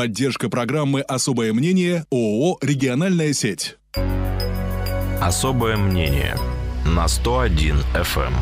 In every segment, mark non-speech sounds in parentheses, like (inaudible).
Поддержка программы «Особое мнение» ООО «Региональная сеть». «Особое мнение» на 101 FM.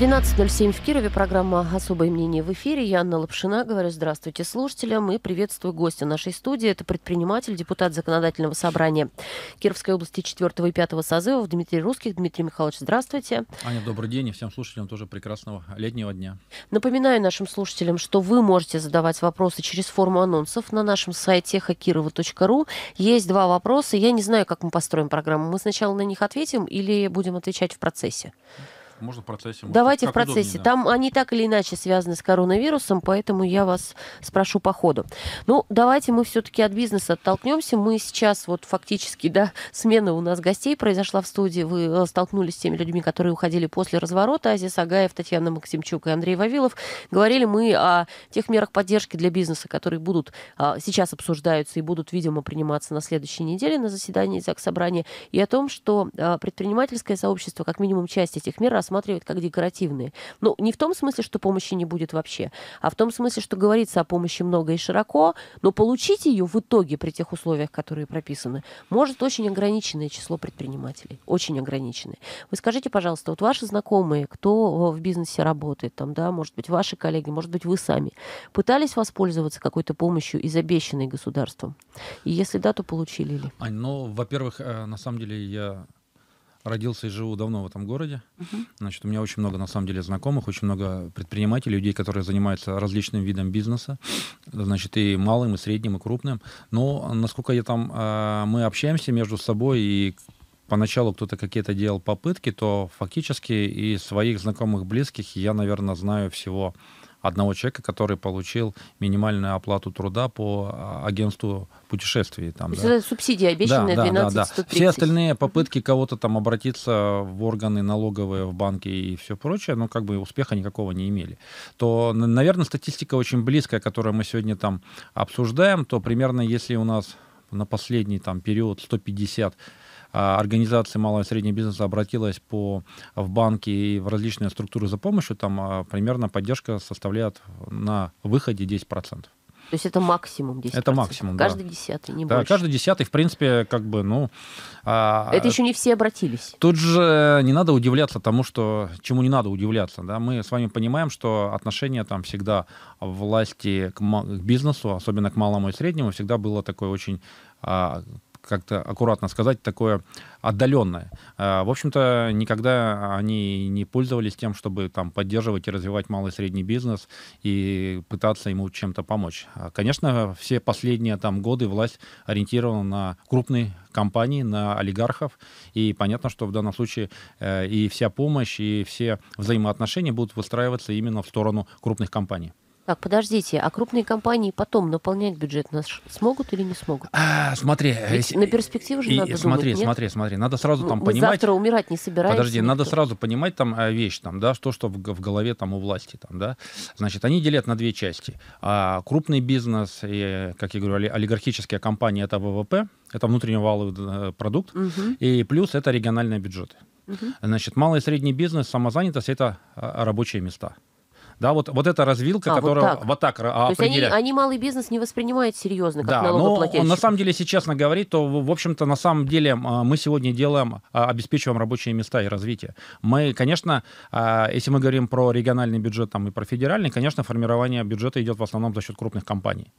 13.07 в Кирове. Программа «Особое мнение» в эфире. Я Анна Лапшина. Говорю здравствуйте слушателям и приветствую гостя нашей студии. Это предприниматель, депутат Законодательного собрания Кировской области 4 и 5 созывов Дмитрий Русских. Дмитрий Михайлович, здравствуйте. Аня, добрый день и всем слушателям тоже прекрасного летнего дня. Напоминаю нашим слушателям, что вы можете задавать вопросы через форму анонсов на нашем сайте хокирова.ру. Есть два вопроса. Я не знаю, как мы построим программу. Мы сначала на них ответим или будем отвечать в процессе? можно в процессе. Давайте в процессе. Удобнее, Там они так или иначе связаны с коронавирусом, поэтому я вас спрошу по ходу. Ну, давайте мы все-таки от бизнеса оттолкнемся. Мы сейчас вот фактически, да, (laughs) смена у нас гостей произошла в студии. Вы э, столкнулись с теми людьми, которые уходили после разворота. Азия Агаев, Татьяна Максимчук и Андрей Вавилов. Говорили мы о тех мерах поддержки для бизнеса, которые будут а, сейчас обсуждаются и будут, видимо, приниматься на следующей неделе на заседании ЗАГС Собрания, и о том, что а, предпринимательское сообщество, как минимум часть этих мер, рассматривать как декоративные. Ну, не в том смысле, что помощи не будет вообще, а в том смысле, что говорится о помощи много и широко, но получить ее в итоге при тех условиях, которые прописаны, может очень ограниченное число предпринимателей. Очень ограниченное. Вы скажите, пожалуйста, вот ваши знакомые, кто э, в бизнесе работает, там, да, может быть, ваши коллеги, может быть, вы сами, пытались воспользоваться какой-то помощью из обещанной государством? И если да, то получили ли? Ань, ну, во-первых, э, на самом деле я родился и живу давно в этом городе. Uh-huh. Значит, у меня очень много, на самом деле, знакомых, очень много предпринимателей, людей, которые занимаются различным видом бизнеса, значит, и малым, и средним, и крупным. Но, насколько я там, а, мы общаемся между собой, и поначалу кто-то какие-то делал попытки, то фактически и своих знакомых, близких я, наверное, знаю всего одного человека, который получил минимальную оплату труда по а, агентству путешествий. Там, да. Это субсидия да, 12 да, да, да. Все остальные попытки кого-то там обратиться в органы налоговые, в банки и все прочее, ну, как бы успеха никакого не имели. То, наверное, статистика очень близкая, которую мы сегодня там обсуждаем, то примерно если у нас на последний там период 150 а, организации малого и среднего бизнеса обратилась по, в банки и в различные структуры за помощью, там а, примерно поддержка составляет на выходе 10%. То есть это максимум 10%. Это максимум, Каждый да. десятый, не да, больше. каждый десятый, в принципе, как бы, ну... А, это еще не все обратились. Тут же не надо удивляться тому, что, чему не надо удивляться. Да? Мы с вами понимаем, что отношение там всегда власти к, к бизнесу, особенно к малому и среднему, всегда было такое очень а, как-то аккуратно сказать, такое отдаленное. А, в общем-то, никогда они не пользовались тем, чтобы там поддерживать и развивать малый и средний бизнес и пытаться ему чем-то помочь. А, конечно, все последние там годы власть ориентирована на крупные компании, на олигархов, и понятно, что в данном случае э, и вся помощь, и все взаимоотношения будут выстраиваться именно в сторону крупных компаний. Так, подождите, а крупные компании потом наполнять бюджет нас смогут или не смогут? А, смотри, э, Ведь на перспективу же и, надо смотри, думать, нет? смотри, надо сразу там ну, понимать. завтра умирать не собираемся. Подожди, никто. надо сразу понимать там э, вещь там, да, что что в, в голове там у власти там, да. Значит, они делят на две части. А, крупный бизнес и, как я говорю, олигархические компании это ВВП, это внутренний валовый э, продукт, угу. и плюс это региональные бюджеты. Угу. Значит, малый и средний бизнес, самозанятость это а, рабочие места. Да, вот, вот эта развилка, а, которая вот так, вот так То определяет. есть они, они малый бизнес не воспринимают серьезно, как да, ну, налогоплательщик. Но, на самом деле, если честно говорить, то, в общем-то, на самом деле мы сегодня делаем, а, обеспечиваем рабочие места и развитие. Мы, конечно, а, если мы говорим про региональный бюджет там, и про федеральный, конечно, формирование бюджета идет в основном за счет крупных компаний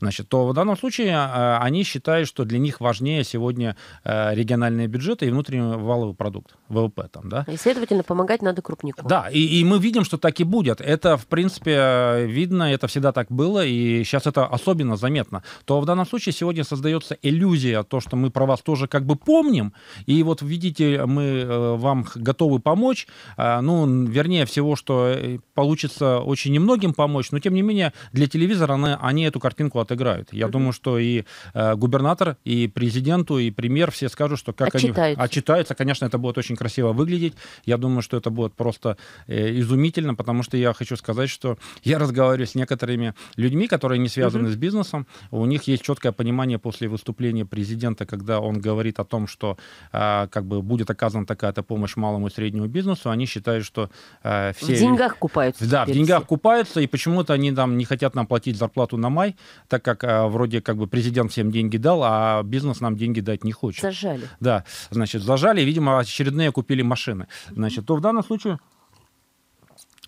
значит, то в данном случае а, они считают, что для них важнее сегодня а, региональные бюджеты и внутренний валовый продукт, ВВП там, да. И, следовательно, помогать надо крупнику. Да, и, и мы видим, что так и будет. Это, в принципе, видно, это всегда так было, и сейчас это особенно заметно. То в данном случае сегодня создается иллюзия, то, что мы про вас тоже как бы помним, и вот видите, мы э, вам готовы помочь, а, ну, вернее всего, что э, получится очень немногим помочь, но тем не менее для телевизора они, они эту картинку карточку отыграют. Я mm-hmm. думаю, что и э, губернатор, и президенту, и премьер все скажут, что как Отчитаются. они... Отчитаются. Конечно, это будет очень красиво выглядеть. Я думаю, что это будет просто э, изумительно, потому что я хочу сказать, что (laughs) я разговариваю с некоторыми людьми, которые не связаны mm-hmm. с бизнесом. У них есть четкое понимание после выступления президента, когда он говорит о том, что э, как бы будет оказана такая-то помощь малому и среднему бизнесу. Они считают, что э, все... В деньгах купаются. Да, в деньгах все. купаются, и почему-то они там не хотят нам платить зарплату на май, так как а, вроде как бы президент всем деньги дал, а бизнес нам деньги дать не хочет. Зажали. Да, значит, зажали, видимо, очередные купили машины. Значит, то в данном случае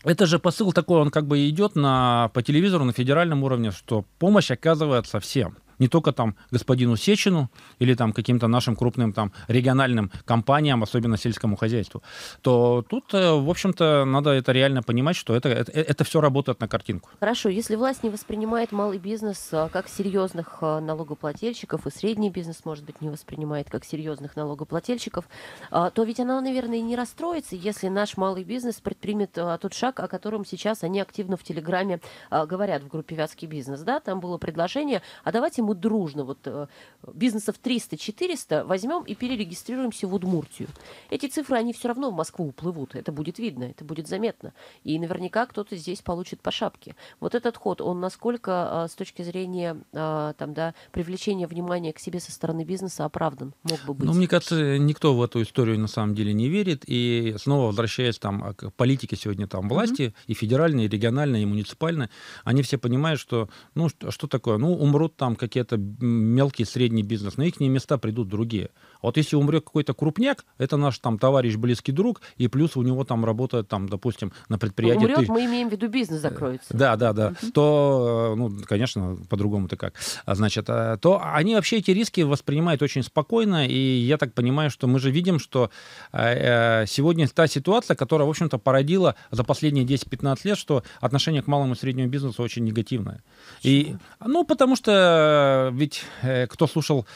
это же посыл такой, он как бы идет на, по телевизору на федеральном уровне, что помощь оказывается всем не только там господину Сечину или там каким-то нашим крупным там региональным компаниям, особенно сельскому хозяйству, то тут, э, в общем-то, надо это реально понимать, что это, это, э, это все работает на картинку. Хорошо, если власть не воспринимает малый бизнес э, как серьезных налогоплательщиков, и средний бизнес, может быть, не воспринимает как серьезных налогоплательщиков, то ведь она, наверное, не расстроится, если наш малый бизнес предпримет тот шаг, о котором сейчас они активно в Телеграме говорят в группе «Вятский бизнес». Да? Там было предложение, а давайте мы дружно, вот э, бизнесов 300-400 возьмем и перерегистрируемся в Удмуртию. Эти цифры, они все равно в Москву уплывут, это будет видно, это будет заметно. И наверняка кто-то здесь получит по шапке. Вот этот ход, он насколько э, с точки зрения э, там, да, привлечения внимания к себе со стороны бизнеса оправдан мог бы быть? Ну, мне кажется, никто в эту историю на самом деле не верит. И снова возвращаясь там, к политике сегодня там власти, mm-hmm. и федеральной, и региональной, и муниципальной, они все понимают, что, ну, что, а что такое? Ну, умрут там какие это мелкий, средний бизнес. На их места придут другие. А вот если умрет какой-то крупняк, это наш там товарищ, близкий друг, и плюс у него там работает, там, допустим, на предприятии... умрет, ты... мы имеем в виду бизнес э, закроется. Да, да, да. Угу. То, э, ну, конечно, по-другому-то как. А значит, э, то они вообще эти риски воспринимают очень спокойно, и я так понимаю, что мы же видим, что сегодня та ситуация, которая, в общем-то, породила за последние 10-15 лет, что отношение к малому и среднему бизнесу очень негативное. И, ну, потому что ведь кто слушал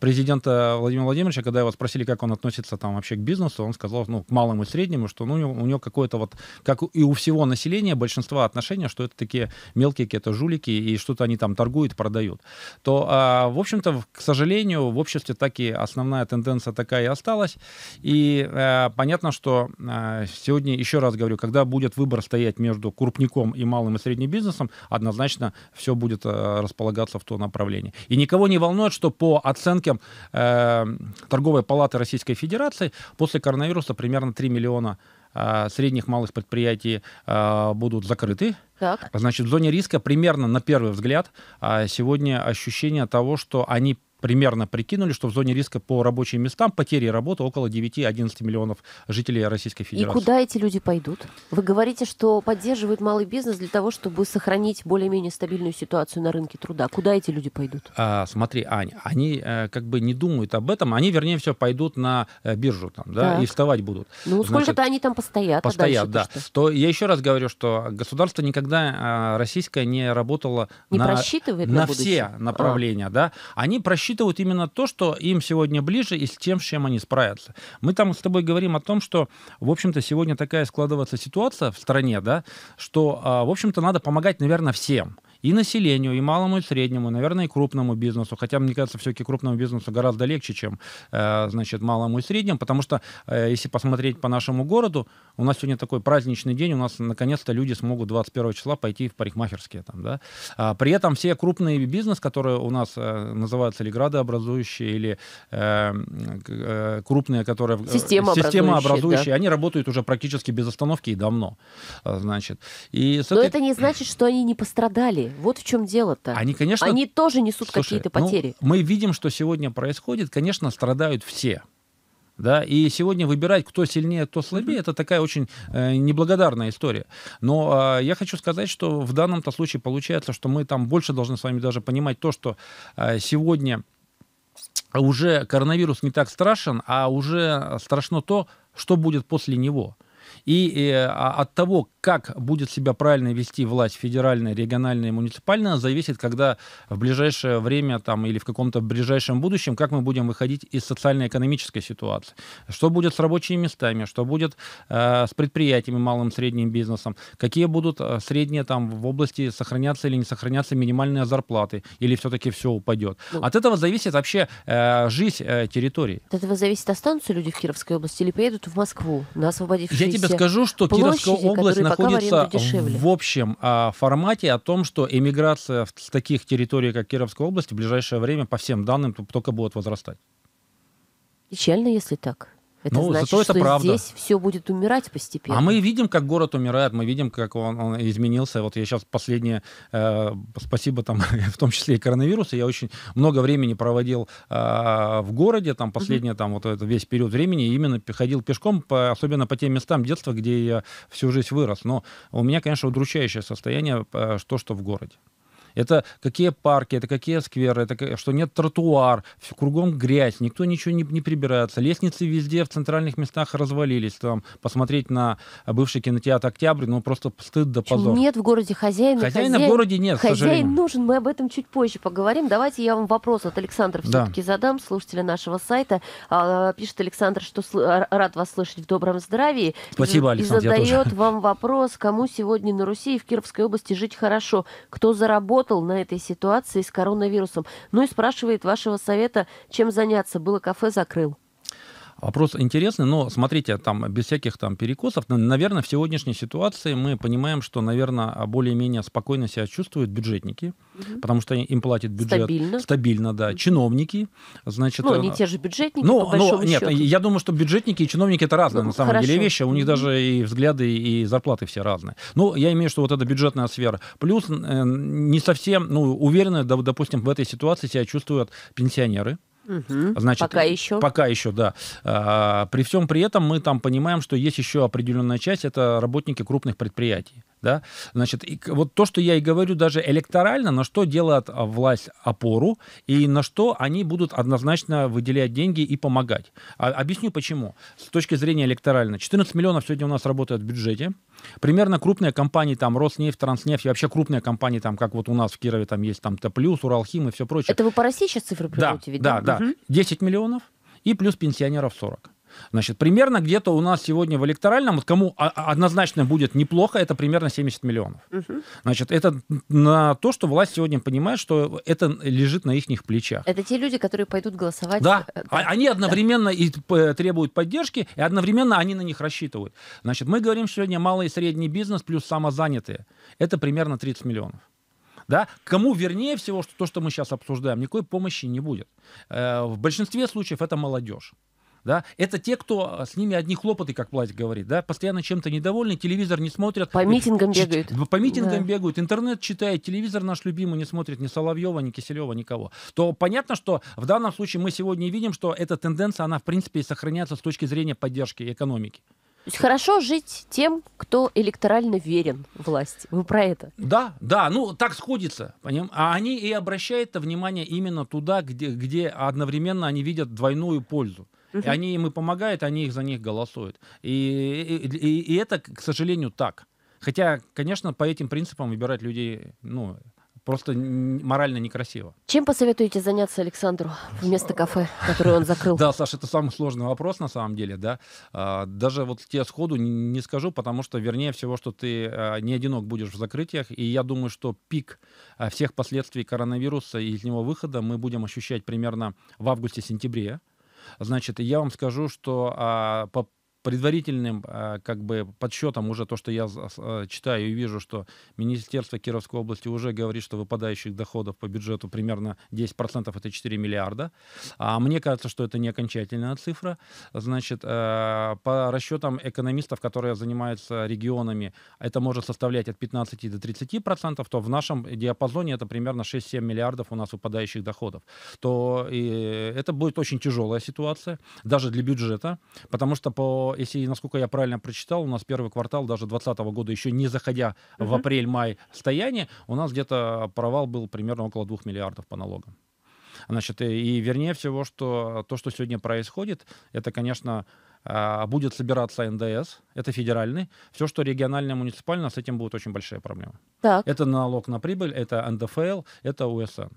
президента Владимира Владимировича, Ефимовича, когда его спросили, как он относится там вообще к бизнесу, он сказал, ну, к малому и среднему, что ну, у него, у него какое-то вот, как и у всего населения, большинства отношения, что это такие мелкие какие-то жулики, и что-то они там торгуют, продают. То, а, в общем-то, к сожалению, в обществе так и основная тенденция такая и осталась. И а, понятно, что а, сегодня, еще раз говорю, когда будет выбор стоять между крупником и малым и средним бизнесом, однозначно все будет а, располагаться в то направление. И никого не волнует, что по оценкам а, торговой палаты Российской Федерации после коронавируса примерно 3 миллиона а, средних малых предприятий а, будут закрыты. Так. Значит, в зоне риска примерно на первый взгляд а, сегодня ощущение того, что они примерно прикинули, что в зоне риска по рабочим местам потери работы около 9-11 миллионов жителей Российской Федерации. И куда эти люди пойдут? Вы говорите, что поддерживают малый бизнес для того, чтобы сохранить более-менее стабильную ситуацию на рынке труда. Куда эти люди пойдут? А, смотри, Ань, они а, как бы не думают об этом, они, вернее всего, пойдут на э, биржу там, да, так. и вставать будут. Ну, сколько-то они там постоят. А постоят, а да. То, что? то я еще раз говорю, что государство никогда а, российское не работало не на, на, на все направления, а. да. Они просчитывают учитывают именно то, что им сегодня ближе и с тем, с чем они справятся. Мы там с тобой говорим о том, что, в общем-то, сегодня такая складывается ситуация в стране, да, что, а, в общем-то, надо помогать, наверное, всем и населению, и малому, и среднему, наверное, и крупному бизнесу. Хотя, мне кажется, все-таки крупному бизнесу гораздо легче, чем э, значит, малому и среднему, потому что, э, если посмотреть по нашему городу, у нас сегодня такой праздничный день, у нас наконец-то люди смогут 21 числа пойти в парикмахерские. Там, да? А, при этом все крупные бизнес, которые у нас э, называются или градообразующие, или крупные, которые... система образующие, да. они работают уже практически без остановки и давно. Значит. И этой... Но это не значит, что они не пострадали. Вот в чем дело-то. Они, конечно, они тоже несут какие-то ну, потери. Ну, мы видим, что сегодня происходит. Конечно, страдают все. Да, и сегодня выбирать, кто сильнее, кто слабее, это такая очень э, неблагодарная история. Но э, я хочу сказать, что в данном-то случае получается, что мы там больше должны с вами даже понимать то, что э, сегодня уже коронавирус не так страшен, а уже страшно то, что будет после него. И э, а от того, как будет себя правильно вести власть федеральная, региональная и муниципальная, зависит, когда в ближайшее время там, или в каком-то ближайшем будущем, как мы будем выходить из социально-экономической ситуации. Что будет с рабочими местами, что будет э, с предприятиями, малым, средним бизнесом, какие будут э, средние там в области сохраняться или не сохраняться минимальные зарплаты, или все-таки все упадет. Ну, от этого зависит вообще э, жизнь э, территории. От этого зависит, останутся люди в Кировской области или поедут в Москву на освободившиеся Я тебе скажу, что площади, Кировская область находится в общем а, формате о том, что эмиграция с таких территорий, как Кировская область, в ближайшее время, по всем данным, только будет возрастать. Печально, если так. Ну, это ну, значит, зато это что правда. здесь все будет умирать постепенно. А мы видим, как город умирает, мы видим, как он, он изменился. Вот я сейчас последнее, э, спасибо там, (laughs) в том числе и коронавирусу, я очень много времени проводил э, в городе, там последнее, mm-hmm. там вот этот весь период времени именно ходил пешком, по, особенно по тем местам детства, где я всю жизнь вырос. Но у меня, конечно, удручающее состояние, э, что что в городе. Это какие парки, это какие скверы, это что нет тротуар, все кругом грязь, никто ничего не, не прибирается. Лестницы везде в центральных местах развалились. Там посмотреть на бывший кинотеатр «Октябрь», ну просто стыд да позор. Нет в городе хозяина. Хозяина хозяин, в городе нет, Хозяин нужен, мы об этом чуть позже поговорим. Давайте я вам вопрос от Александра все-таки да. задам, слушателя нашего сайта. А, пишет Александр, что сл- а, рад вас слышать в добром здравии. Спасибо, Александр, И задает вам вопрос, кому сегодня на Руси и в Кировской области жить хорошо? Кто заработал работал на этой ситуации с коронавирусом. Ну и спрашивает вашего совета, чем заняться. Было кафе, закрыл. Вопрос интересный, но смотрите, там без всяких там перекосов, наверное, в сегодняшней ситуации мы понимаем, что, наверное, более-менее спокойно себя чувствуют бюджетники, угу. потому что им платят бюджет стабильно, стабильно да, угу. чиновники, значит. Ну, э, не те же бюджетники. Ну, по ну нет, счету. я думаю, что бюджетники и чиновники это разные ну, на самом хорошо. деле вещи, у них угу. даже и взгляды и зарплаты все разные. Ну, я имею, в виду, что вот эта бюджетная сфера. Плюс э, не совсем, ну, уверенно, допустим, в этой ситуации себя чувствуют пенсионеры. Угу. Значит, пока еще. Пока еще, да. А, при всем при этом мы там понимаем, что есть еще определенная часть, это работники крупных предприятий. Да? Значит, и, вот то, что я и говорю даже электорально, на что делает а, власть опору и на что они будут однозначно выделять деньги и помогать. А, объясню почему. С точки зрения электорально. 14 миллионов сегодня у нас работает в бюджете. Примерно крупные компании, там Роснефть, Транснефть, и вообще крупные компании, там, как вот у нас в Кирове, там есть там Т+, Уралхим и все прочее. Это вы по России сейчас цифры приводите? Да, да, да. 10 миллионов и плюс пенсионеров 40. Значит, примерно где-то у нас сегодня в электоральном, вот кому однозначно будет неплохо, это примерно 70 миллионов. Угу. Значит, это на то, что власть сегодня понимает, что это лежит на их плечах. Это те люди, которые пойдут голосовать. Да, э, а, да. они одновременно да. и требуют поддержки, и одновременно они на них рассчитывают. Значит, мы говорим сегодня малый и средний бизнес плюс самозанятые. Это примерно 30 миллионов. Да? Кому вернее всего, что то, что мы сейчас обсуждаем, никакой помощи не будет. Э, в большинстве случаев это молодежь да, это те, кто а, с ними одни хлопоты, как Платье говорит, да, постоянно чем-то недовольны, телевизор не смотрят. По э, митингам бегают. По митингам да. бегают, интернет читает, телевизор наш любимый не смотрит ни Соловьева, ни Киселева, никого. То понятно, что в данном случае мы сегодня видим, что эта тенденция, она в принципе и сохраняется с точки зрения поддержки экономики. То есть хорошо жить тем, кто электорально верен власти. Вы про это? Да, да, ну так сходится. Поним? А они и обращают внимание именно туда, где, где одновременно они видят двойную пользу. Угу. И они им и помогают, они их за них голосуют. И, и, и, и это, к сожалению, так. Хотя, конечно, по этим принципам выбирать людей, ну, просто морально некрасиво. Чем посоветуете заняться Александру вместо кафе, которое он закрыл? Да, Саша, это самый сложный вопрос на самом деле, да. А, даже вот тебе сходу не скажу, потому что, вернее всего, что ты а, не одинок будешь в закрытиях, и я думаю, что пик а, всех последствий коронавируса и из него выхода мы будем ощущать примерно в августе-сентябре. Значит, я вам скажу, что а, по предварительным а, как бы подсчетом уже то, что я э, читаю и вижу, что Министерство Кировской области уже говорит, что выпадающих доходов по бюджету примерно 10% это 4 миллиарда. А мне кажется, что это не окончательная цифра. Значит, э, по расчетам экономистов, которые занимаются регионами, это может составлять от 15 до 30%, процентов. то в нашем диапазоне это примерно 6-7 миллиардов у нас выпадающих доходов. То и э, это будет очень тяжелая ситуация, даже для бюджета, потому что по если, насколько я правильно прочитал, у нас первый квартал даже 2020 года, еще не заходя угу. в апрель-май стояние, у нас где-то провал был примерно около 2 миллиардов по налогам. Значит, э, и, вернее всего, что то, что сегодня происходит, это, конечно, а, будет собираться НДС, это федеральный. Все, что региональное, муниципальное, с этим будут очень большие проблемы. Так. Это налог на прибыль, это НДФЛ, это УСН.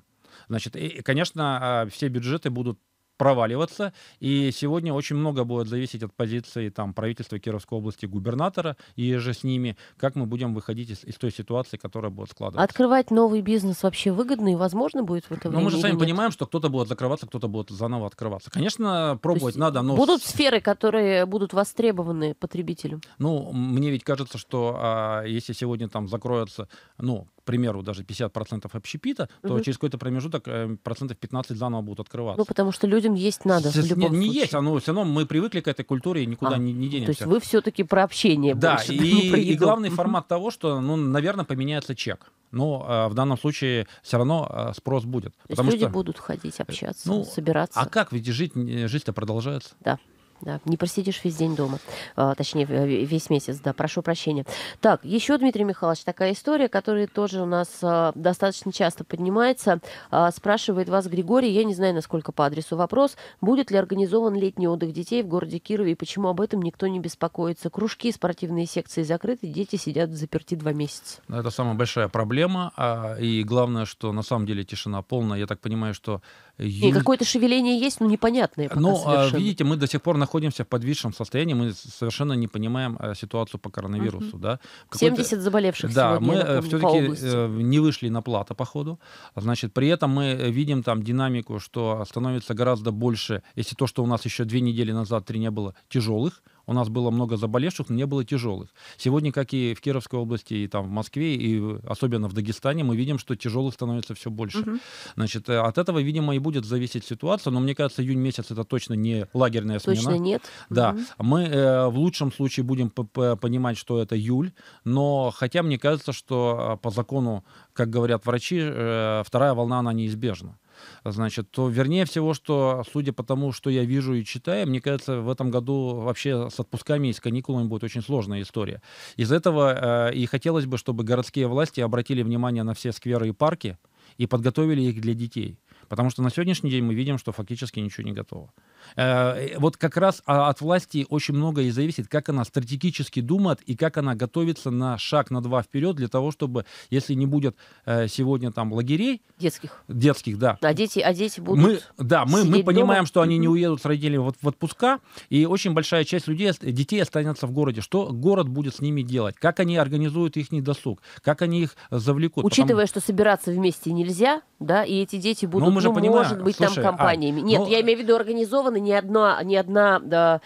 Значит, и, конечно, а, все бюджеты будут проваливаться. И сегодня очень много будет зависеть от позиции там, правительства Кировской области, губернатора и же с ними, как мы будем выходить из, из той ситуации, которая будет складываться. Открывать новый бизнес вообще выгодно и возможно будет в это время? Но мы же сами нет? понимаем, что кто-то будет закрываться, кто-то будет заново открываться. Конечно, пробовать надо. Но... Будут сферы, которые будут востребованы потребителям? Ну, мне ведь кажется, что а, если сегодня там закроются ну, примеру, даже 50% общепита, то угу. через какой-то промежуток э, процентов 15 заново будут открываться. Ну, потому что людям есть надо. С, в любом не, не случае. есть, а, оно ну, все равно мы привыкли к этой культуре и никуда а, не, не денемся. То есть вы все-таки про общение да, больше. И, и главный формат того, что, ну, наверное, поменяется чек. Но э, в данном случае все равно э, спрос будет. То потому есть люди что, будут ходить, э, общаться, ну, а собираться. А как ведь жить, жизнь-то продолжается? Да. Да, не просидишь весь день дома, а, точнее весь месяц, да, прошу прощения. Так, еще, Дмитрий Михайлович, такая история, которая тоже у нас а, достаточно часто поднимается. А, спрашивает вас Григорий, я не знаю, насколько по адресу вопрос, будет ли организован летний отдых детей в городе Кирове и почему об этом никто не беспокоится? Кружки, спортивные секции закрыты, дети сидят заперти два месяца. Ну, это самая большая проблема, а, и главное, что на самом деле тишина полная. Я так понимаю, что Юль... какое-то шевеление есть, но непонятное пока Ну, а, совершенно. видите, мы до сих пор находимся в подвижном состоянии, мы совершенно не понимаем э, ситуацию по коронавирусу. Угу. Да? 70 заболевших Да, сегодня, мы э, все-таки э, не вышли на плата, походу. Значит, при этом мы видим там динамику, что становится гораздо больше, если то, что у нас еще две недели назад, три не было, тяжелых, у нас было много заболевших, но не было тяжелых. Сегодня, как и в Кировской области, и там в Москве, и особенно в Дагестане, мы видим, что тяжелых становится все больше. Угу. Значит, э, от этого, видимо, и будет зависеть ситуация. Но мне кажется, июнь месяц это точно не лагерная точно смена. Точно нет. Да. Угу. Мы э, в лучшем случае будем понимать, что это июль. Но хотя мне кажется, что э, по закону, как говорят врачи, э, вторая волна, она неизбежна значит, то вернее всего, что, судя по тому, что я вижу и читаю, мне кажется, в этом году вообще с отпусками и с каникулами будет очень сложная история. Из этого э, и хотелось бы, чтобы городские власти обратили внимание на все скверы и парки и подготовили их для детей. Потому что на сегодняшний день мы видим, что фактически ничего не готово. Э, вот как раз а, от власти очень многое зависит, как она стратегически думает и как она готовится на шаг, на два вперед для того, чтобы, если не будет э, сегодня там лагерей... Детских. Детских, да. А дети, а дети будут мы, Да, мы, мы понимаем, дома. что они не уедут с родителями вот в отпуска, и очень большая часть людей, детей останется в городе. Что город будет с ними делать? Как они организуют их недосуг? Как они их завлекут? Учитывая, потому... что собираться вместе нельзя, да, и эти дети ну, будут, ну, мы же ну понимаем, может быть, слушай, там компаниями. А, Нет, ну, я имею в виду организованно регионы, ни одна, ни одна, да,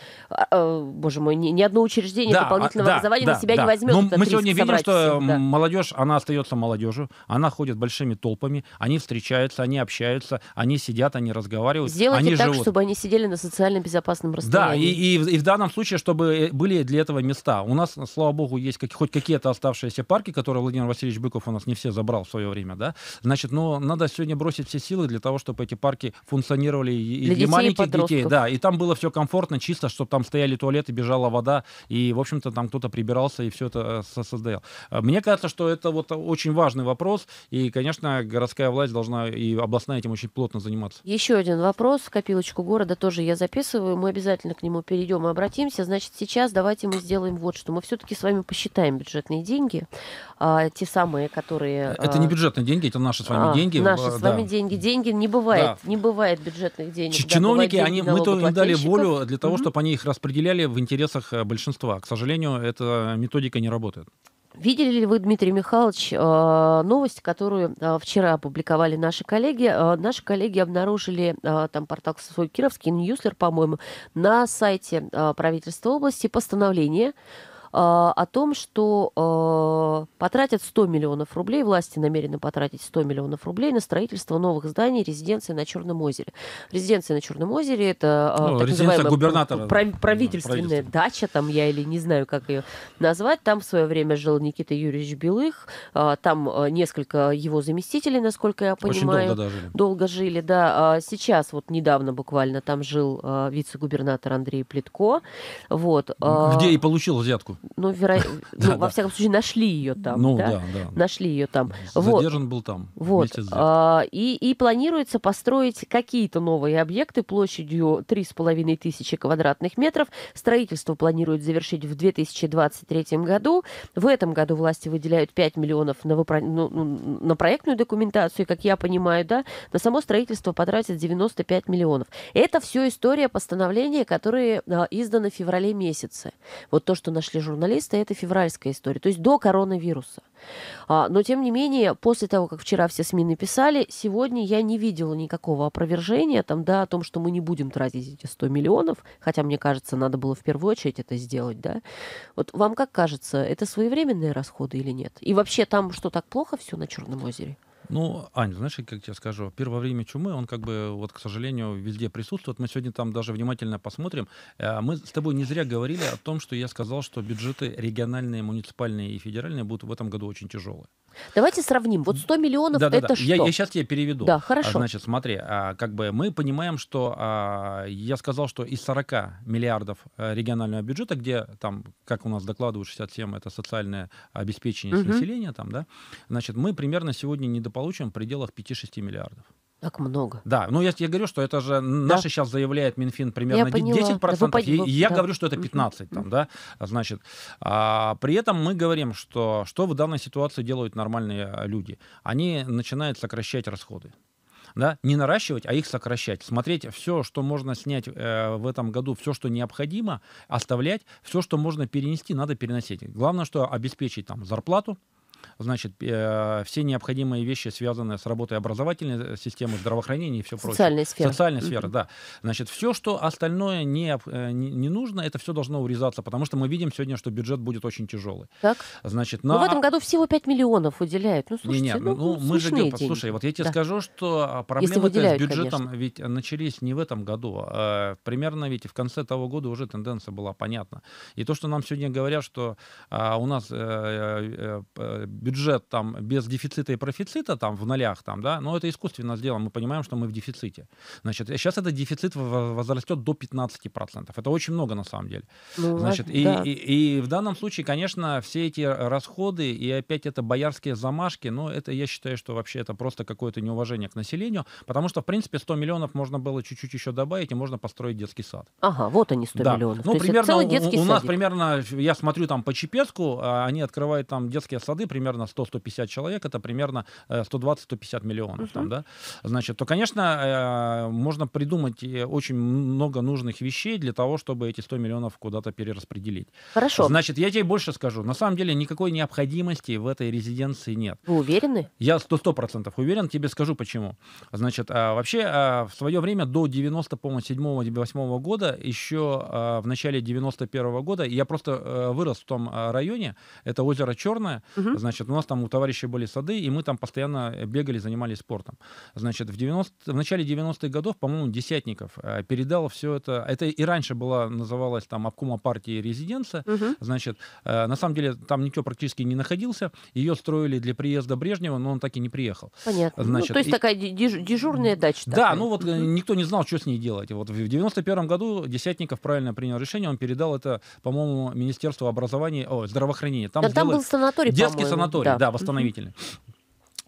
э, боже мой, ни, ни одно учреждение да, дополнительного а, да, образования да, на себя да. не возьмет. Но ну, мы сегодня видим, что да. молодежь, она остается молодежью, она ходит большими толпами, они встречаются, они общаются, они сидят, они разговаривают, Сделайте они так, живут. чтобы они сидели на социально безопасном расстоянии. Да, и, и, и в данном случае, чтобы э, были для этого места. У нас, слава богу, есть как, хоть какие-то оставшиеся парки, которые Владимир Васильевич Быков у нас не все забрал в свое время, да. Значит, но надо сегодня бросить все силы для того, чтобы эти парки функционировали и для, для детей маленьких и детей, Воды, да, и там было все комфортно, чисто, чтобы там стояли туалеты, бежала вода, и, в общем-то, там кто-то прибирался и все это э, создал. Э, мне кажется, что это вот очень важный вопрос, и, конечно, городская власть должна и областная этим очень плотно заниматься. Еще один вопрос, копилочку города тоже я записываю, мы обязательно к нему перейдем и обратимся. Значит, сейчас давайте мы сделаем вот что. Мы все-таки с вами посчитаем бюджетные деньги, а, те самые, которые... Это а, не бюджетные деньги, это наши с вами а, деньги. Наши э, с вами да. деньги. Деньги не бывает, да. не бывает бюджетных денег. Чиновники, они не, мы то им дали волю для того, угу. чтобы они их распределяли в интересах э, большинства. К сожалению, эта методика не работает. Видели ли вы, Дмитрий Михайлович, э, новость, которую э, вчера опубликовали наши коллеги? Наши коллеги обнаружили там портал свой Кировский, Ньюслер, по-моему, на сайте правительства области постановление а, о том, что а, потратят 100 миллионов рублей, власти намерены потратить 100 миллионов рублей на строительство новых зданий резиденции на Черном озере. Резиденция на Черном озере – это а, ну, так называемая губернатора. Прав- ну, правительственная да, дача, там я или не знаю, как ее назвать. Там в свое время жил Никита Юрьевич Белых, там несколько его заместителей, насколько я понимаю. Очень долго, да, жили. долго жили, да. Сейчас вот недавно буквально там жил вице-губернатор Андрей Плитко. Вот. Где и получил взятку ну, веро... (laughs) ну во всяком случае, нашли ее там. Ну, да, да. Нашли ее там. Задержан вот. был там. Вот. А, и, и планируется построить какие-то новые объекты площадью 3,5 тысячи квадратных метров. Строительство планируют завершить в 2023 году. В этом году власти выделяют 5 миллионов на, вопро... Ну, ну, на проектную документацию, как я понимаю, да, на само строительство потратят 95 миллионов. Это все история постановления, которое а, издано в феврале месяце. Вот то, что нашли журналиста, это февральская история, то есть до коронавируса. А, но, тем не менее, после того, как вчера все СМИ написали, сегодня я не видела никакого опровержения там, да, о том, что мы не будем тратить эти 100 миллионов, хотя, мне кажется, надо было в первую очередь это сделать, да. Вот вам как кажется, это своевременные расходы или нет? И вообще там что, так плохо все на Черном озере? Ну, Ань, знаешь, как я скажу, первое время чумы, он как бы, вот, к сожалению, везде присутствует. Мы сегодня там даже внимательно посмотрим. Э, мы с тобой не зря говорили о том, что я сказал, что бюджеты региональные, муниципальные и федеральные будут в этом году очень тяжелые. Давайте сравним. Вот 100 миллионов да, да, это да. что? Я, я сейчас тебе переведу. Да, хорошо. А, значит, смотри, а, как бы мы понимаем, что а, я сказал, что из 40 миллиардов э, регионального бюджета, где там, как у нас докладывают 67, это социальное обеспечение угу. населения, там, да, значит, мы примерно сегодня недополучим в пределах 5-6 миллиардов. Так много. Да, ну я тебе говорю, что это же да. наши сейчас заявляет Минфин примерно я поняла. 10%. процентов. Да, и я да. говорю, что это 15%. Угу. Там, да? Значит, а, при этом мы говорим, что что в данной ситуации делают нормальные а, люди. Они начинают сокращать расходы да, не наращивать, а их сокращать. Смотреть все, что можно снять э, в этом году, все, что необходимо, оставлять, все, что можно перенести, надо переносить. Главное, что обеспечить там зарплату, значит, э, все необходимые вещи, связанные с работой образовательной э, системы, здравоохранения и все прочее. Социальная сфера. Социальная сфера, mm-hmm. да. Значит, все, что остальное не, э, не, не нужно, это все должно урезаться, потому что мы видим сегодня, что бюджет будет очень тяжелый. Так. Значит, ну, на... Но в этом году всего 5 миллионов уделяют. Ну, слушайте, не, не, ну, ну, мы же идем, слушай вот я тебе да. скажу, что а, проблемы с бюджетом конечно. ведь начались не в этом году. А, примерно ведь в конце того года уже тенденция была понятна. И то, что нам сегодня говорят, что а, у нас а, а, бюджет там без дефицита и профицита там в нолях там, да, но это искусственно сделано, мы понимаем, что мы в дефиците. Значит, сейчас этот дефицит возрастет до 15%. Это очень много на самом деле. Ну, Значит, да. и, и, и в данном случае, конечно, все эти расходы и опять это боярские замашки, но ну, это я считаю, что вообще это просто какое-то неуважение к населению, потому что, в принципе, 100 миллионов можно было чуть-чуть еще добавить, и можно построить детский сад. Ага, вот они 100 да. миллионов. Ну, То примерно, у, у нас садик. примерно, я смотрю там по Чепецку, а они открывают там детские сады, примерно примерно 100-150 человек, это примерно 120-150 э, миллионов, Uh-huh. там, да, значит, то, конечно, э, можно придумать э, очень много нужных вещей для того, чтобы эти 100 миллионов куда-то перераспределить. Хорошо. Значит, я тебе больше скажу. На самом деле никакой необходимости в этой резиденции нет. Вы уверены? Я сто сто процентов уверен. Тебе скажу почему. Значит, вообще в свое время до 90, по-моему, 7-8 года, еще в начале 91 года, я просто вырос в том районе, это озеро Черное, угу. значит, Значит, у нас там у товарищей были сады, и мы там постоянно э, бегали, занимались спортом. Значит, в, 90, в начале 90-х годов, по-моему, Десятников э, передал все это. Это и раньше была, называлась там обкома партии резиденция. Угу. Значит, э, на самом деле там никто практически не находился. Ее строили для приезда Брежнева, но он так и не приехал. Понятно. Ну, значит, ну, то есть и... такая дежурная дача. Да, такая. ну вот угу. никто не знал, что с ней делать. Вот в 91 году Десятников правильно принял решение, он передал это, по-моему, Министерству образования, о, здравоохранения. Там, да, там был санаторий, Детский санаторий санаторий, да, да восстановительный. Угу.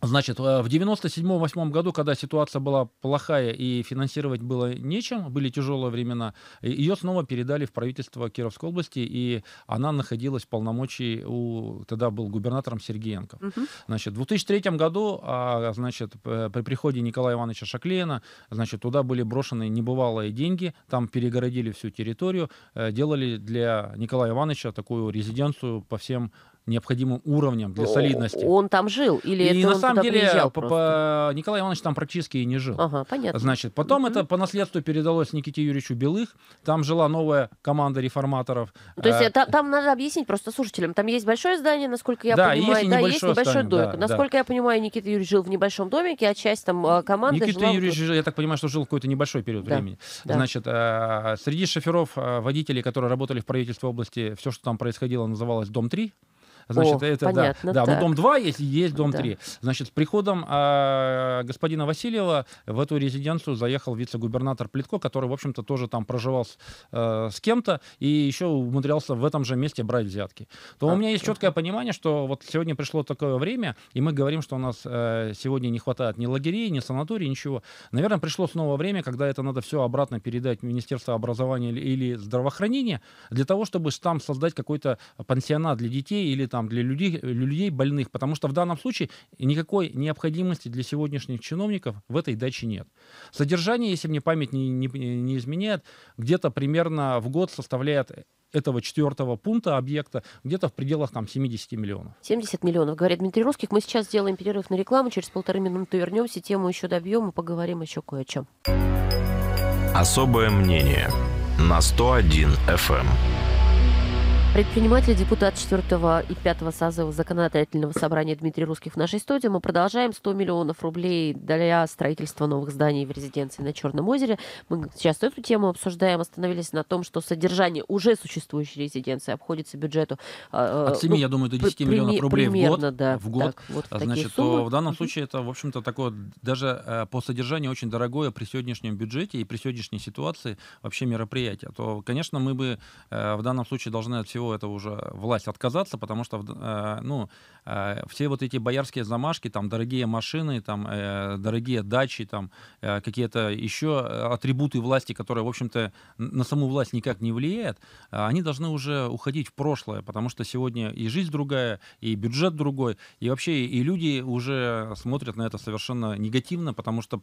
Значит, э, в 97-8 году, когда ситуация была плохая и финансировать было нечем, были тяжелые времена, ее снова передали в правительство Кировской области, и она находилась в полномочии у, тогда был губернатором Сергеенко. Угу. Значит, в 2003 году, а, значит, при приходе Николая Ивановича Шаклеина, значит, туда были брошены небывалые деньги, там перегородили всю территорию, э, делали для Николая Ивановича такую резиденцию по всем необходимым уровнем для ну, солидности. Он там жил или и это на он самом деле по, по, Николай Иванович там практически и не жил. Ага, понятно. Значит, потом mm-hmm. это по наследству передалось Никите Юрьевичу Белых. Там жила новая команда реформаторов. То есть э- та, там надо объяснить просто слушателям. Там есть большое здание, насколько я да, понимаю, есть да, есть небольшой здание, домик. Да, насколько да. я понимаю, Никита Юрьевич жил в небольшом домике, а часть там э, команды Никита жила... Юрьевич, в... я так понимаю, что жил какой-то небольшой период да, времени. Да. Значит, э, среди шоферов, э, водителей, которые работали в правительстве области, все, что там происходило, называлось Дом 3. Значит, О, это, понятно, да, да, так. дом 2 есть, есть дом да. Значит, с приходом э, господина Васильева в эту резиденцию заехал вице-губернатор Плитко, который, в общем-то, тоже там проживал с, э, с кем-то и еще умудрялся в этом же месте брать взятки. То а, у меня есть четкое понимание, что вот сегодня пришло такое время, и мы говорим, что у нас э, сегодня не хватает ни лагерей, ни санаторий, ничего. Наверное, пришло снова время, когда это надо все обратно передать министерство образования или, или здравоохранения, для того, чтобы там создать какой-то пансионат для детей или там для людей, людей больных, потому что в данном случае никакой необходимости для сегодняшних чиновников в этой даче нет. Содержание, если мне память не, не, не изменяет, где-то примерно в год составляет этого четвертого пункта объекта где-то в пределах там 70 миллионов. 70 миллионов, говорит Дмитрий Русских. Мы сейчас сделаем перерыв на рекламу, через полторы минуты вернемся, тему еще добьем и поговорим еще кое о чем. Особое мнение на 101 FM. Предприниматель, депутат 4 и 5 созыва законодательного собрания Дмитрий Русских в нашей студии. Мы продолжаем 100 миллионов рублей для строительства новых зданий в резиденции на Черном озере. Мы сейчас эту тему обсуждаем, остановились на том, что содержание уже существующей резиденции обходится бюджету... От э, 7, а ну, я думаю, до 10 миллионов рублей примерно, в год. Да, в год. Так, вот в Значит, то в данном случае это, в общем-то, такое даже э, по содержанию очень дорогое при сегодняшнем бюджете и при сегодняшней ситуации вообще мероприятие. То, конечно, мы бы э, в данном случае должны от всего всего этого уже власть отказаться, потому что э, ну, э, все вот эти боярские замашки, там дорогие машины, там э, дорогие дачи, там какие-то еще атрибуты власти, которые, в общем-то, на саму власть никак не влияют, они должны уже уходить в прошлое, потому что сегодня и жизнь другая, и бюджет другой, и вообще и люди уже смотрят на это совершенно негативно, потому что,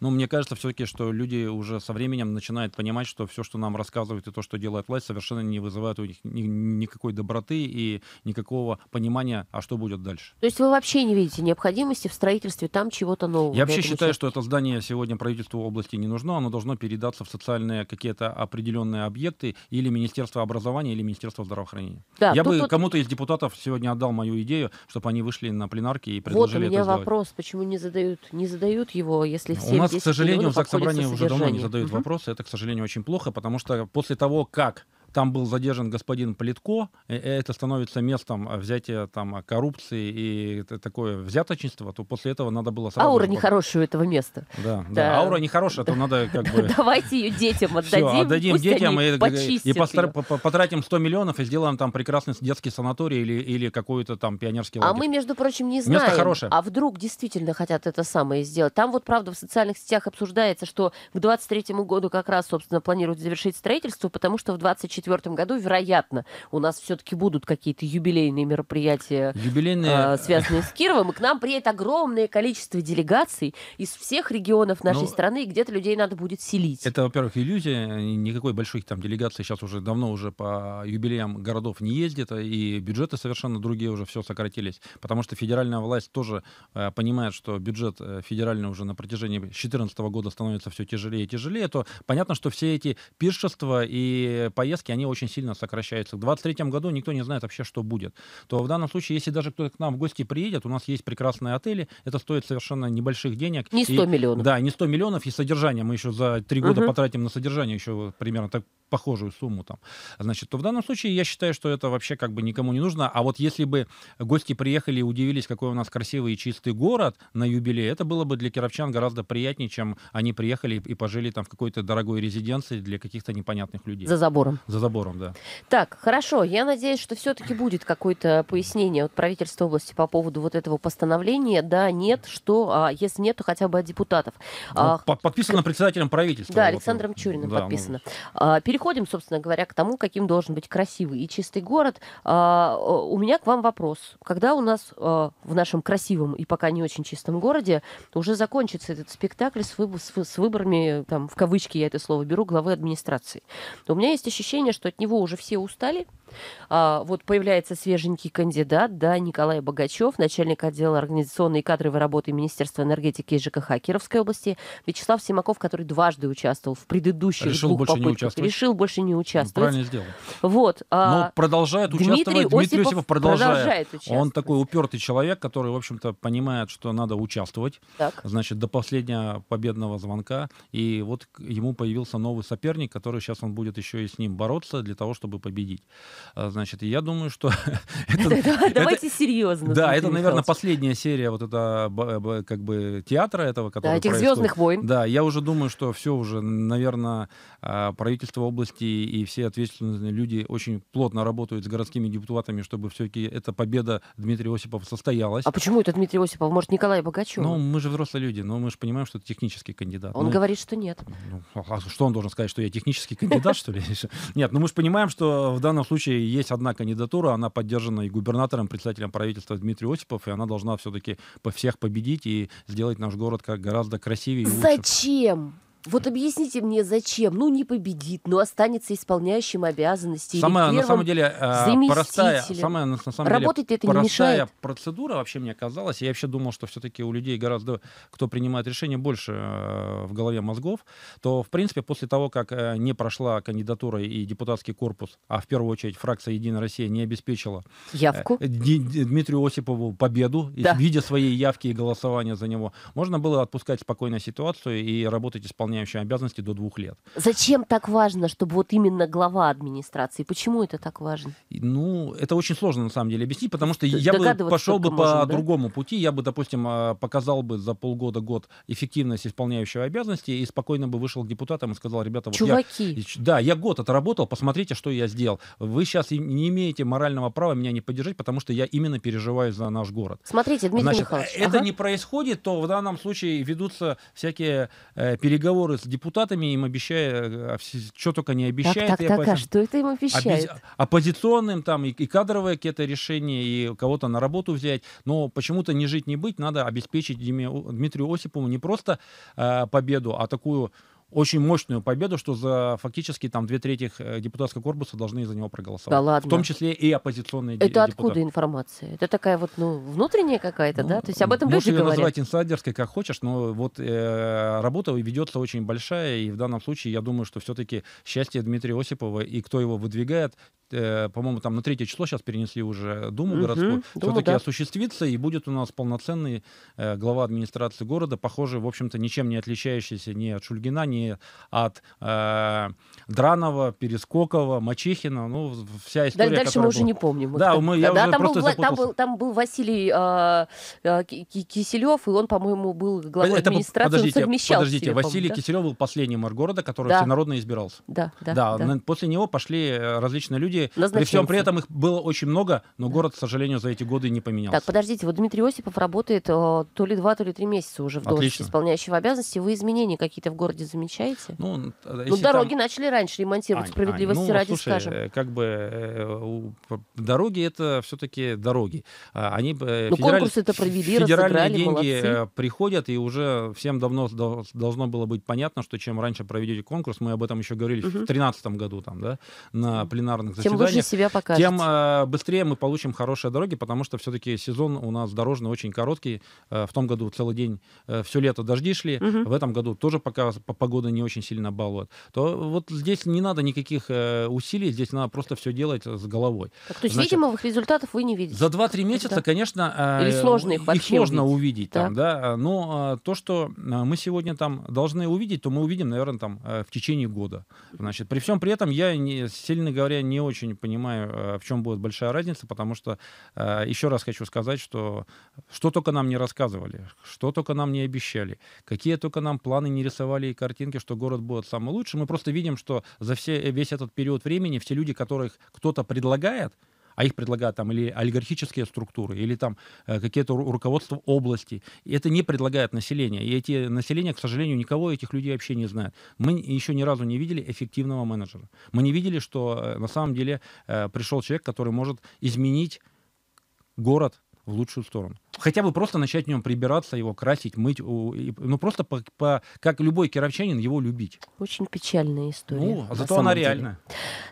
ну, мне кажется все-таки, что люди уже со временем начинают понимать, что все, что нам рассказывают и то, что делает власть, совершенно не вызывает у них никакой доброты и никакого понимания, а что будет дальше. То есть вы вообще не видите необходимости в строительстве там чего-то нового? Я вообще считаю, участке? что это здание сегодня правительству области не нужно, оно должно передаться в социальные какие-то определенные объекты или Министерство образования, или Министерство здравоохранения. Да, Я тут, бы тут... кому-то из депутатов сегодня отдал мою идею, чтобы они вышли на пленарки и предложили это Вот у меня вопрос, сделать. почему не задают, не задают его, если все У нас, к сожалению, в Заксобрании уже давно не задают угу. вопросы, это, к сожалению, очень плохо, потому что после того, как там был задержан господин Плитко. Э, э, это становится местом э, взятия там коррупции и такое взяточничество, то после этого надо было сразу... Аура нехорошая у этого места. Да, да, да. аура нехорошая, то надо как бы... (laughs) Давайте ее детям отдадим, Все, а отдадим детям и, и потратим 100 миллионов и сделаем там прекрасный детский санаторий или, или какой-то там пионерский а лагерь. А мы, между прочим, не знаем, Место хорошее. а вдруг действительно хотят это самое сделать. Там вот, правда, в социальных сетях обсуждается, что к 23 году как раз, собственно, планируют завершить строительство, потому что в 24 2024 году, вероятно, у нас все-таки будут какие-то юбилейные мероприятия, юбилейные... А, э, связанные с Кировом, и к нам приедет огромное количество делегаций из всех регионов нашей ну, страны, и где-то людей надо будет селить. Это, во-первых, иллюзия, э, никакой больших там делегаций сейчас уже давно уже по юбилеям городов не ездит, э, и бюджеты совершенно другие уже все сократились, потому что федеральная власть тоже э, понимает, что бюджет э, федеральный уже на протяжении 2014 года становится все тяжелее и тяжелее, то понятно, что все эти пиршества и поездки поездки, они очень сильно сокращаются. В 2023 году никто не знает вообще, что будет. То в данном случае, если даже кто-то к нам в гости приедет, у нас есть прекрасные отели, это стоит совершенно небольших денег. Не 100 и, миллионов. Да, не 100 миллионов, и содержание мы еще за три года угу. потратим на содержание еще примерно так похожую сумму там. Значит, то в данном случае я считаю, что это вообще как бы никому не нужно. А вот если бы гости приехали и удивились, какой у нас красивый и чистый город на юбилей, это было бы для кировчан гораздо приятнее, чем они приехали и пожили там в какой-то дорогой резиденции для каких-то непонятных людей. За забором. За за забором, да. Так, хорошо. Я надеюсь, что все-таки будет какое-то пояснение от правительства области по поводу вот этого постановления. Да, нет, что, а если нет, то хотя бы от депутатов. Ну, а, подписано председателем правительства. Да, Александром э, Чуриным да, подписано. Ну... переходим, собственно говоря, к тому, каким должен быть красивый и чистый город. А, у меня к вам вопрос. Когда у нас в нашем красивом и пока не очень чистом городе уже закончится этот спектакль с, выборами, там, в кавычки я это слово беру, главы администрации, у меня есть ощущение, ощущение, что от него уже все устали, а, вот появляется свеженький кандидат, да, Николай Богачев, начальник отдела организационной и кадровой работы Министерства энергетики и ЖКХ Кировской области, Вячеслав Симаков, который дважды участвовал в предыдущих решил двух больше попытках, не участвовать. решил больше не участвовать. Правильно сделал. Вот. А, Но ну, продолжает Дмитрий участвовать. Осипов Дмитрий Осипов продолжает. продолжает участвовать. Он такой упертый человек, который, в общем-то, понимает, что надо участвовать. Так. Значит, до последнего победного звонка. И вот ему появился новый соперник, который сейчас он будет еще и с ним бороться для того, чтобы победить. А, значит, я думаю, что... (laughs) Давайте серьезно. Да, это, наверное, последняя серия вот это как бы театра этого, который Да, этих «Звездных войн». Да, я уже думаю, что все уже, наверное, а, правительство области и все ответственные люди очень плотно работают с городскими депутатами, чтобы все-таки эта победа Дмитрия Осипова состоялась. А почему это Дмитрий Осипов? Может, Николай Богачев? Ну, мы же взрослые люди, но мы же понимаем, что это технический кандидат. Он ну, говорит, что нет. Ну, а что он должен сказать, что я технический кандидат, что ли? (laughs) Нет, ну мы же понимаем, что в данном случае случае есть одна кандидатура, она поддержана и губернатором, председателем правительства Дмитрием Осипов, и она должна все-таки по всех победить и сделать наш город как гораздо красивее. И лучше. Зачем? Вот объясните мне, зачем? Ну, не победит, но останется исполняющим обязанности. Самая, э, на самом деле, простая, самая, на самом Работать деле, это простая не мешает. процедура вообще мне казалась. Я вообще думал, что все-таки у людей гораздо, кто принимает решение больше э, в голове мозгов. То, в принципе, после того, как э, не прошла кандидатура и депутатский корпус, а в первую очередь фракция «Единая Россия» не обеспечила явку Дмитрию Осипову победу, да. видя своей явки и голосования за него, можно было отпускать спокойно ситуацию и работать исполняющим исполняющий обязанности до двух лет. Зачем так важно, чтобы вот именно глава администрации? Почему это так важно? Ну, это очень сложно на самом деле объяснить, потому что я бы пошел бы по можем, да? другому пути. Я бы, допустим, а, показал бы за полгода-год эффективность исполняющего обязанности и спокойно бы вышел к депутатам и сказал, ребята, вот Чуваки. я... Да, я год отработал, посмотрите, что я сделал. Вы сейчас не имеете морального права меня не поддержать, потому что я именно переживаю за наш город. Смотрите, Дмитрий Значит, Михайлович. Э, это ага. не происходит, то в данном случае ведутся всякие э, переговоры переговоры с депутатами, им обещая, э, а что только не обещает. Так, так, так, оппози... а что это им обещает? Обез... Оппозиционным там и, и кадровое какие-то решения, и кого-то на работу взять, но почему-то не жить, не быть, надо обеспечить Дмитрию Осипову не просто э, победу, а такую очень мощную победу, что за фактически там две трети э, депутатского корпуса должны за него проголосовать. Да ладно. В том числе и оппозиционные Это депутаты. откуда информация? Это такая вот ну, внутренняя какая-то, ну, да? То есть об этом люди говорят. называть инсайдерской как хочешь, но вот э, работа ведется очень большая, и в данном случае я думаю, что все-таки счастье Дмитрия Осипова и кто его выдвигает, э, по-моему, там на третье число сейчас перенесли уже Думу угу, городскую, все-таки да. осуществится, и будет у нас полноценный э, глава администрации города, похоже, в общем-то, ничем не отличающийся ни от Шульгина, ни Германии, от э, Дранова, Перескокова, Мачехина, ну, вся история, Дальше которая мы уже не помним. Да, там, мы, я да, уже там, был, запутался. там, был, там был Василий э, э, Киселев, и он, по-моему, был главой Это администрации, подождите, совмещал Подождите, себе, Василий да? Киселев был последним мэр города, который да. всенародно избирался. Да, да, да, да. После него пошли э, различные люди. При всем при этом их было очень много, но город, к сожалению, за эти годы не поменялся. Так, подождите, вот Дмитрий Осипов работает э, то ли два, то ли три месяца уже в должности исполняющего обязанности. Вы изменения какие-то в городе замечаете? Ну, э, ну дороги там... начали раньше ремонтировать, Ань, справедливости Ань, ну, ради слушай, скажем. Э, как бы э, дороги это все-таки дороги. А, они э, ну, конкурсы это провели, Федеральные сыграли, деньги молодцы. приходят, и уже всем давно должно было быть понятно, что чем раньше проведете конкурс, мы об этом еще говорили угу. в 2013 году там, да, на пленарных заседаниях. Тем лучше себя покажете. Тем быстрее мы получим хорошие дороги, потому что все-таки сезон у нас дорожный очень короткий. В том году целый день, все лето дожди шли, угу. в этом году тоже пока погода не очень сильно балует. То вот здесь не надо никаких э, усилий, здесь надо просто все делать с головой. Так, то есть, Значит, видимых результатов вы не видите? За 2-3 месяца, да. конечно, э, Или сложно их, их сложно увидеть. увидеть там, да? Э, но то, что мы сегодня там должны увидеть, то мы увидим, наверное, там в течение года. Значит, при всем при этом я, не, сильно говоря, не очень понимаю, в чем будет большая разница, потому что, еще раз хочу сказать, что что только нам не рассказывали, что только нам не обещали, какие только нам планы не рисовали и картинки, что город будет самый лучший. Мы просто видим, что за все, э, весь этот период времени все люди, которых кто-то предлагает, а их предлагают там или олигархические структуры, или там э, какие-то руководства области. И это не предлагает население. И эти населения, к сожалению, никого этих людей вообще не знает. Мы еще ни разу не видели эффективного менеджера. Мы не видели, что э, на самом деле пришел человек, который может изменить город в лучшую сторону хотя бы просто начать в нем прибираться, его красить, мыть, ну просто по, по, как любой кировчанин его любить. Очень печальная история. Ну, а зато она деле. реальная.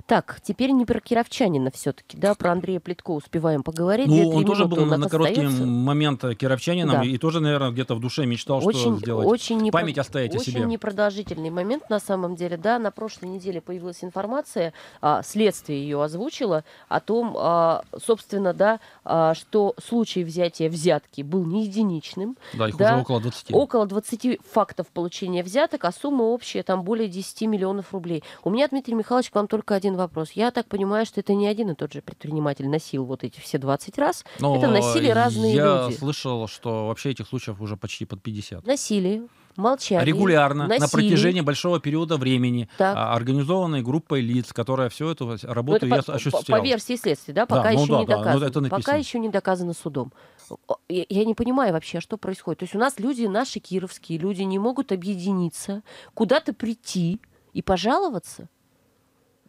Так, теперь не про кировчанина все-таки, да, про Андрея Плитко успеваем поговорить. Ну, он тоже был на, на короткий остается. момент кировчанином да. и, тоже, наверное, где-то в душе мечтал, очень, что сделать. Очень непро... Память оставить о себе. Очень непродолжительный момент на самом деле, да, на прошлой неделе появилась информация, а, следствие ее озвучило о том, а, собственно, да, а, что случай взятия взятки взятки был не единичным. Да, их да, уже около 20. Около 20 фактов получения взяток, а сумма общая там более 10 миллионов рублей. У меня, Дмитрий Михайлович, к вам только один вопрос. Я так понимаю, что это не один и тот же предприниматель носил вот эти все 20 раз. Но это носили разные я люди. Я слышал, что вообще этих случаев уже почти под 50. Носили молчали. Регулярно, насилие. на протяжении большого периода времени, так. А, организованной группой лиц, которая все эту ну, работу я по, осуществляла. По версии следствия, да, пока да, еще ну, да, не да, ну доказано. Пока еще не доказано судом я, я не понимаю вообще, что происходит. То есть у нас люди наши кировские, люди не могут объединиться, куда-то прийти и пожаловаться.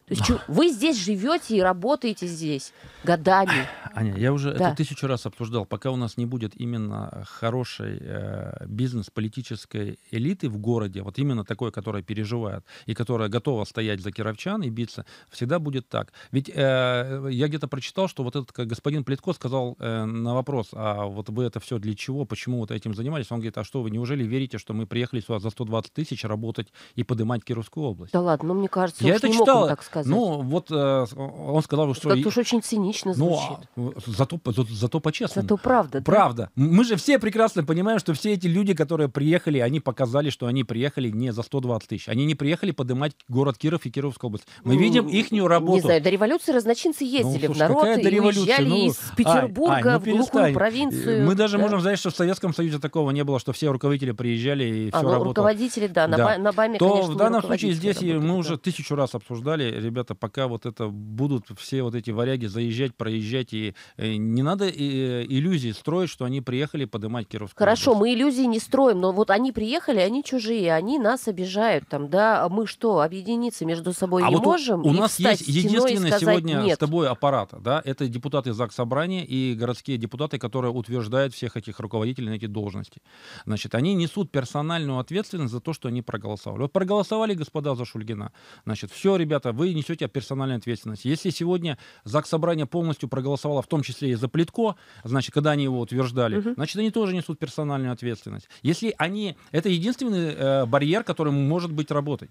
То есть вы здесь живете и работаете здесь годами. Аня, я уже да. это тысячу раз обсуждал. Пока у нас не будет именно хорошей э, бизнес-политической элиты в городе, вот именно такой, которая переживает и которая готова стоять за кировчан и биться, всегда будет так. Ведь э, я где-то прочитал, что вот этот господин Плитко сказал э, на вопрос, а вот вы это все для чего, почему вот этим занимались? Он говорит, а что вы, неужели верите, что мы приехали сюда за 120 тысяч работать и поднимать Кировскую область? Да ладно, ну мне кажется, я это не читал, мог так сказать сказать. Ну, вот э, он сказал, что... это уж очень цинично ну, а звучит. Ну, зато, зато, зато по-честному. Зато правда. Правда. Да? Мы же все прекрасно понимаем, что все эти люди, которые приехали, они показали, что они приехали не за 120 тысяч. Они не приехали поднимать город Киров и Кировскую область. Мы ну, видим их работу. Не знаю, до революции разночинцы ну, ездили ну, слушай, в народ и уезжали ну, из Петербурга ай, ай, ну, в глухую провинцию. Мы даже да? можем сказать, что в Советском Союзе такого не было, что все руководители приезжали и а, все ну, работало. руководители, да, да. на, да. на БАМе, То конечно, в данном случае здесь работали, мы да. уже тысячу раз обсуждали, ребята, пока вот это будут все вот эти варяги заезжать, проезжать, и, и э, не надо и, э, иллюзии строить, что они приехали поднимать Кировскую Хорошо, область. мы иллюзии не строим, но вот они приехали, они чужие, они нас обижают там, да, а мы что, объединиться между собой а не вот можем? У, у нас есть единственный сегодня нет. с тобой аппарат, да, это депутаты ЗАГС Собрания и городские депутаты, которые утверждают всех этих руководителей на эти должности. Значит, они несут персональную ответственность за то, что они проголосовали. Вот проголосовали, господа, за Шульгина. Значит, все, ребята, вы несете персональную ответственность. Если сегодня ЗАГС Собрание полностью проголосовало, в том числе и за Плитко, значит, когда они его утверждали, угу. значит, они тоже несут персональную ответственность. Если они... Это единственный э, барьер, который может быть работать.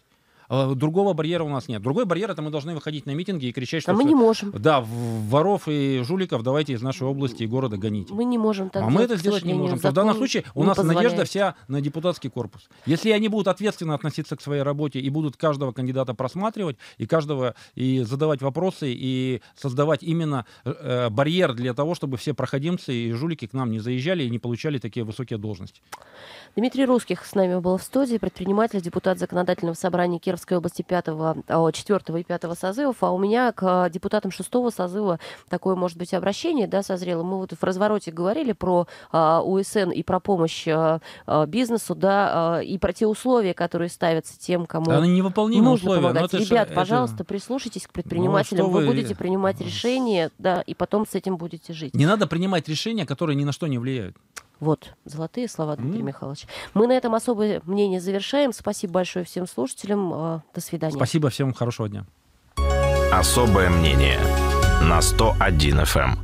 Э, другого барьера у нас нет. Другой барьер — это мы должны выходить на митинги и кричать, что... А мы не можем. Да, воров и жуликов давайте из нашей области и города гоните. Мы не можем так А делать, мы это сделать не можем. То в данном случае у нас позволяет. надежда вся на депутатский корпус. Если они будут ответственно относиться к своей работе и будут каждого кандидата просматривать, и каждого и задавать вопросы, и создавать именно э, э, барьер для того, чтобы все проходимцы и жулики к нам не заезжали и не получали такие высокие должности. Дмитрий Русских с нами был в студии, предприниматель, депутат законодательного собрания Кировского Московской области 5, 4 а, и 5 созывов, а у меня к а, депутатам 6 созыва такое может быть обращение, да, созрело. Мы вот в развороте говорили про а, УСН и про помощь бизнесу, да, и про те условия, которые ставятся тем, кому да, нужно условия, помогать. Ребят, же, пожалуйста, прислушайтесь к ну, предпринимателям, ну, вы... вы будете принимать ну, решения, да, и потом с этим будете жить. Не надо принимать решения, которые ни на что не влияют. Вот, золотые слова, Дмитрий mm. Михайлович. Мы на этом особое мнение завершаем. Спасибо большое всем слушателям. А, до свидания. Спасибо всем. Хорошего дня. Особое мнение на 101 FM.